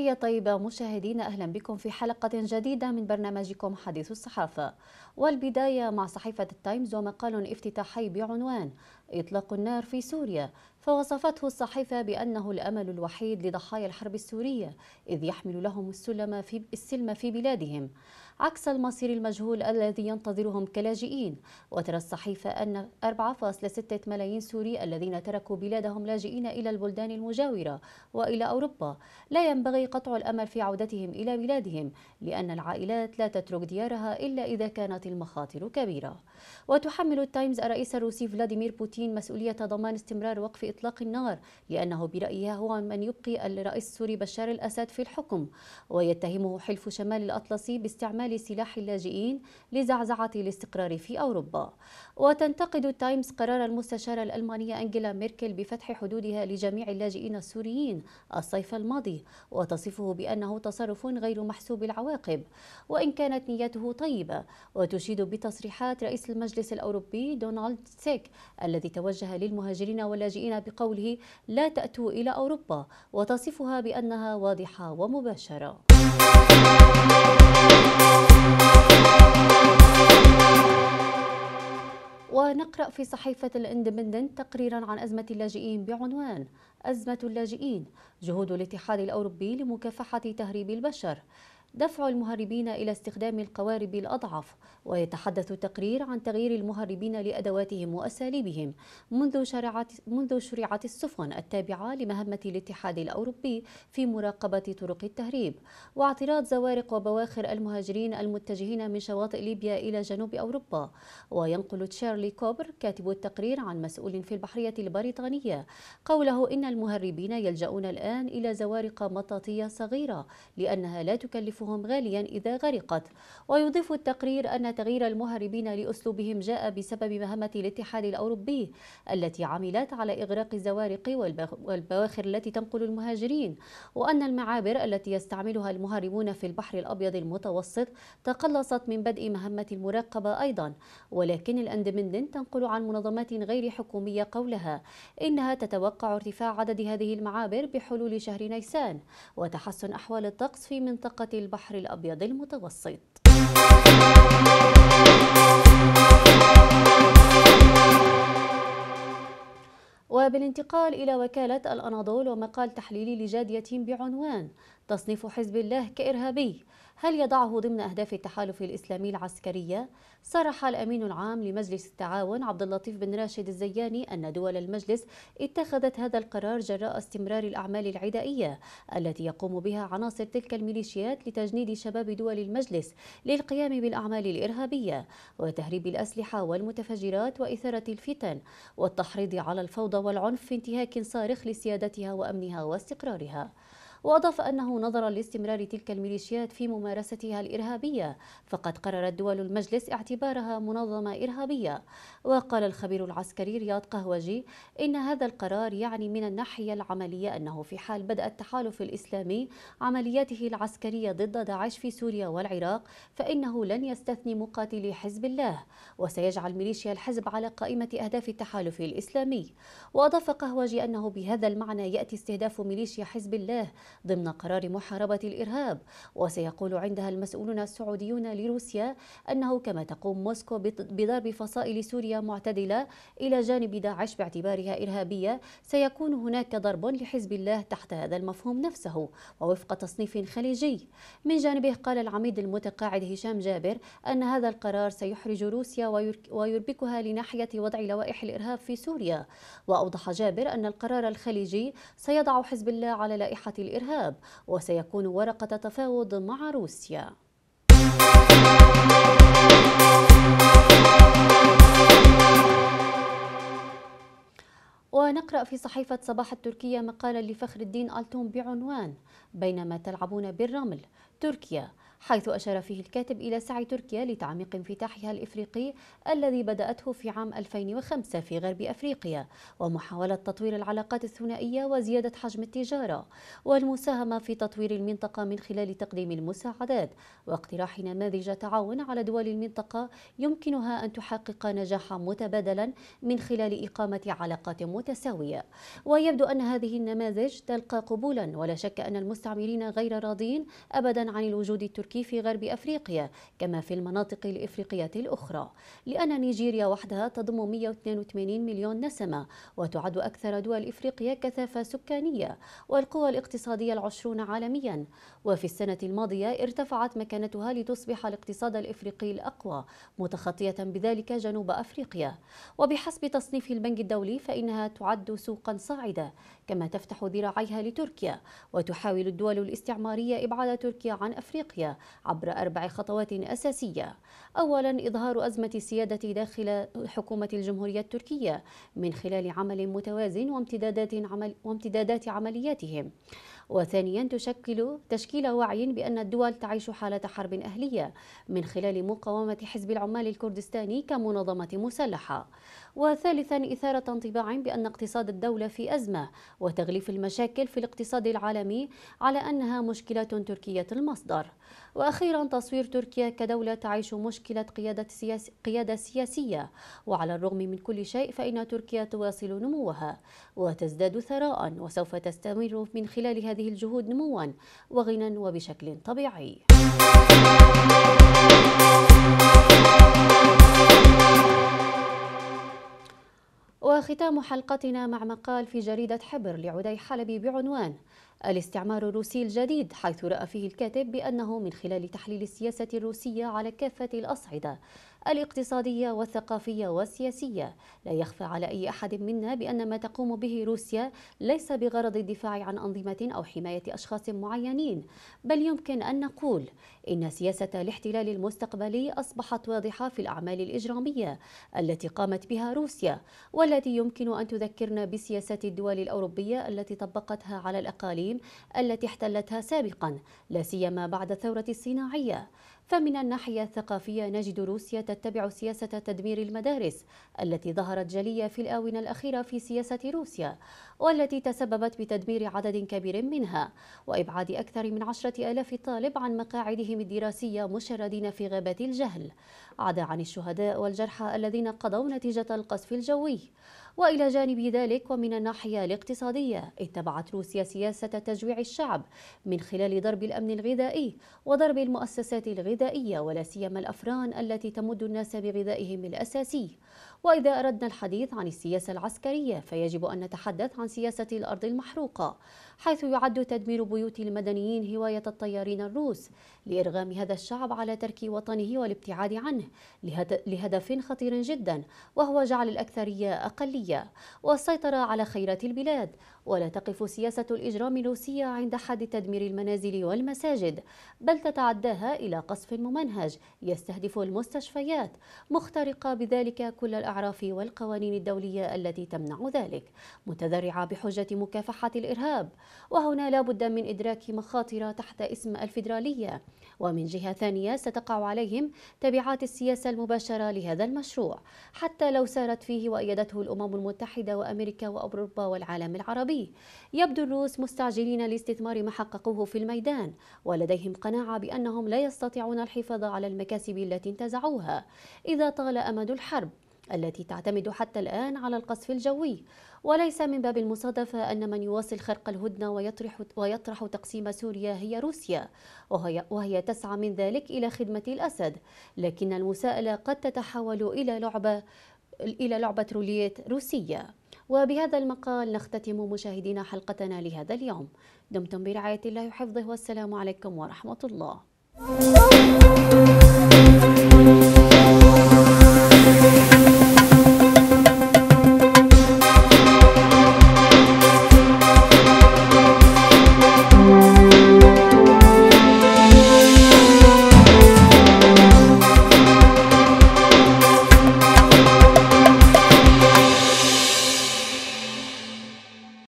تحية طيبة مشاهدينا أهلا بكم في حلقة جديدة من برنامجكم حديث الصحافة والبداية مع صحيفة التايمز ومقال افتتاحي بعنوان إطلاق النار في سوريا فوصفته الصحيفة بأنه الأمل الوحيد لضحايا الحرب السورية إذ يحمل لهم السلم في, السلم في بلادهم عكس المصير المجهول الذي ينتظرهم كلاجئين وترى الصحيفة أن 4.6 ملايين سوري الذين تركوا بلادهم لاجئين إلى البلدان المجاورة وإلى أوروبا لا ينبغي قطع الأمل في عودتهم إلى بلادهم لأن العائلات لا تترك ديارها إلا إذا كانت المخاطر كبيرة وتحمل التايمز الرئيس الروسي فلاديمير بوتين مسؤولية ضمان استمرار وقف إطلاق النار لأنه برأيها هو من يبقي الرئيس السوري بشار الأسد في الحكم ويتهمه حلف شمال الأطلسي باستعمال استعمال سلاح اللاجئين لزعزعة الاستقرار في أوروبا وتنتقد التايمز قرار المستشارة الألمانية أنجيلا ميركل بفتح حدودها لجميع اللاجئين السوريين الصيف الماضي وتصفه بأنه تصرف غير محسوب العواقب وإن كانت نيته طيبة وتشيد بتصريحات رئيس المجلس الأوروبي دونالد سيك الذي توجه للمهاجرين واللاجئين بقوله لا تأتوا إلى أوروبا وتصفها بأنها واضحة ومباشرة ونقرأ في صحيفة الاندبندنت تقريرا عن أزمة اللاجئين بعنوان أزمة اللاجئين جهود الاتحاد الأوروبي لمكافحة تهريب البشر دفع المهربين إلى استخدام القوارب الأضعف ويتحدث التقرير عن تغيير المهربين لأدواتهم وأساليبهم منذ شرعت, منذ شرعت السفن التابعة لمهمة الاتحاد الأوروبي في مراقبة طرق التهريب واعتراض زوارق وبواخر المهاجرين المتجهين من شواطئ ليبيا إلى جنوب أوروبا وينقل تشارلي كوبر كاتب التقرير عن مسؤول في البحرية البريطانية قوله إن المهربين يلجؤون الآن إلى زوارق مطاطية صغيرة لأنها لا تكلف مصاريفهم غاليا إذا غرقت ويضيف التقرير أن تغيير المهربين لأسلوبهم جاء بسبب مهمة الاتحاد الأوروبي التي عملت على إغراق الزوارق والبواخر التي تنقل المهاجرين وأن المعابر التي يستعملها المهربون في البحر الأبيض المتوسط تقلصت من بدء مهمة المراقبة أيضا ولكن الأندمندن تنقل عن منظمات غير حكومية قولها إنها تتوقع ارتفاع عدد هذه المعابر بحلول شهر نيسان وتحسن أحوال الطقس في منطقة البحر الأبيض المتوسط وبالانتقال إلى وكالة الأناضول ومقال تحليلي لجادية بعنوان تصنيف حزب الله كإرهابي هل يضعه ضمن أهداف التحالف الإسلامي العسكرية؟ صرح الأمين العام لمجلس التعاون عبد اللطيف بن راشد الزياني أن دول المجلس اتخذت هذا القرار جراء استمرار الأعمال العدائية التي يقوم بها عناصر تلك الميليشيات لتجنيد شباب دول المجلس للقيام بالأعمال الإرهابية وتهريب الأسلحة والمتفجرات وإثارة الفتن والتحريض على الفوضى والعنف في انتهاك صارخ لسيادتها وأمنها واستقرارها. وأضاف أنه نظرا لاستمرار تلك الميليشيات في ممارستها الإرهابية فقد قررت دول المجلس اعتبارها منظمة إرهابية وقال الخبير العسكري رياض قهوجي إن هذا القرار يعني من الناحية العملية أنه في حال بدأ التحالف الإسلامي عملياته العسكرية ضد داعش في سوريا والعراق فإنه لن يستثني مقاتلي حزب الله وسيجعل ميليشيا الحزب على قائمة أهداف التحالف الإسلامي وأضاف قهوجي أنه بهذا المعنى يأتي استهداف ميليشيا حزب الله ضمن قرار محاربة الإرهاب وسيقول عندها المسؤولون السعوديون لروسيا أنه كما تقوم موسكو بضرب فصائل سوريا معتدلة إلى جانب داعش باعتبارها إرهابية سيكون هناك ضرب لحزب الله تحت هذا المفهوم نفسه ووفق تصنيف خليجي من جانبه قال العميد المتقاعد هشام جابر أن هذا القرار سيحرج روسيا ويربكها لناحية وضع لوائح الإرهاب في سوريا وأوضح جابر أن القرار الخليجي سيضع حزب الله على لائحة الإرهاب الإرهاب وسيكون ورقة تفاوض مع روسيا ونقرأ في صحيفة صباح التركية مقالا لفخر الدين ألتوم بعنوان بينما تلعبون بالرمل تركيا حيث أشار فيه الكاتب إلى سعي تركيا لتعميق انفتاحها الإفريقي الذي بدأته في عام 2005 في غرب أفريقيا ومحاولة تطوير العلاقات الثنائية وزيادة حجم التجارة والمساهمة في تطوير المنطقة من خلال تقديم المساعدات واقتراح نماذج تعاون على دول المنطقة يمكنها أن تحقق نجاحا متبادلا من خلال إقامة علاقات متساوية ويبدو أن هذه النماذج تلقى قبولا ولا شك أن المستعمرين غير راضين أبدا عن الوجود التركي التركي في غرب أفريقيا كما في المناطق الإفريقية الأخرى لأن نيجيريا وحدها تضم 182 مليون نسمة وتعد أكثر دول إفريقيا كثافة سكانية والقوى الاقتصادية العشرون عالميا وفي السنة الماضية ارتفعت مكانتها لتصبح الاقتصاد الإفريقي الأقوى متخطية بذلك جنوب أفريقيا وبحسب تصنيف البنك الدولي فإنها تعد سوقا صاعدة كما تفتح ذراعيها لتركيا وتحاول الدول الاستعمارية إبعاد تركيا عن أفريقيا عبر أربع خطوات أساسية أولا إظهار أزمة السيادة داخل حكومة الجمهورية التركية من خلال عمل متوازن وامتدادات, عمل وامتدادات عملياتهم وثانيا تشكل تشكيل وعي بأن الدول تعيش حالة حرب أهلية من خلال مقاومة حزب العمال الكردستاني كمنظمة مسلحة وثالثا إثارة انطباع بأن اقتصاد الدولة في أزمة وتغليف المشاكل في الاقتصاد العالمي على أنها مشكلة تركية المصدر وأخيرا تصوير تركيا كدولة تعيش مشكلة قيادة, سياس قيادة سياسية وعلى الرغم من كل شيء فإن تركيا تواصل نموها وتزداد ثراء وسوف تستمر من خلال هذه الجهود نموا وغنى وبشكل طبيعي وختام حلقتنا مع مقال في جريدة حبر لعدي حلبي بعنوان الاستعمار الروسي الجديد حيث رأى فيه الكاتب بأنه من خلال تحليل السياسة الروسية على كافة الأصعدة الاقتصادية والثقافية والسياسية لا يخفى على أي أحد منا بأن ما تقوم به روسيا ليس بغرض الدفاع عن أنظمة أو حماية أشخاص معينين بل يمكن أن نقول إن سياسة الاحتلال المستقبلي أصبحت واضحة في الأعمال الإجرامية التي قامت بها روسيا والتي يمكن أن تذكرنا بسياسات الدول الأوروبية التي طبقتها على الأقاليم التي احتلتها سابقا لا سيما بعد الثورة الصناعية فمن الناحية الثقافية نجد روسيا تتبع سياسة تدمير المدارس التي ظهرت جلية في الآونة الأخيرة في سياسة روسيا والتي تسببت بتدمير عدد كبير منها وإبعاد أكثر من عشرة ألاف طالب عن مقاعدهم الدراسية مشردين في غابات الجهل عدا عن الشهداء والجرحى الذين قضوا نتيجة القصف الجوي وإلى جانب ذلك ومن الناحية الاقتصادية اتبعت روسيا سياسة تجويع الشعب من خلال ضرب الأمن الغذائي وضرب المؤسسات الغذائية ولا سيما الأفران التي تمد الناس بغذائهم الأساسي وإذا أردنا الحديث عن السياسة العسكرية فيجب أن نتحدث عن سياسة الأرض المحروقة حيث يعد تدمير بيوت المدنيين هواية الطيارين الروس لإرغام هذا الشعب على ترك وطنه والابتعاد عنه لهدف خطير جدا وهو جعل الأكثرية أقلية الدولية والسيطرة على خيرات البلاد ولا تقف سياسة الإجرام الروسية عند حد تدمير المنازل والمساجد بل تتعداها إلى قصف ممنهج يستهدف المستشفيات مخترقة بذلك كل الأعراف والقوانين الدولية التي تمنع ذلك متذرعة بحجة مكافحة الإرهاب وهنا لا بد من إدراك مخاطر تحت اسم الفيدرالية ومن جهة ثانية ستقع عليهم تبعات السياسة المباشرة لهذا المشروع حتى لو سارت فيه وأيدته الأمم الأمم المتحدة وأمريكا وأوروبا والعالم العربي يبدو الروس مستعجلين لاستثمار ما حققوه في الميدان ولديهم قناعة بأنهم لا يستطيعون الحفاظ على المكاسب التي انتزعوها إذا طال أمد الحرب التي تعتمد حتى الآن على القصف الجوي وليس من باب المصادفة أن من يواصل خرق الهدنة ويطرح, ويطرح تقسيم سوريا هي روسيا وهي, وهي تسعى من ذلك إلى خدمة الأسد لكن المساءلة قد تتحول إلى لعبة إلى لعبة روليت روسية وبهذا المقال نختتم مشاهدينا حلقتنا لهذا اليوم دمتم برعاية الله وحفظه والسلام عليكم ورحمة الله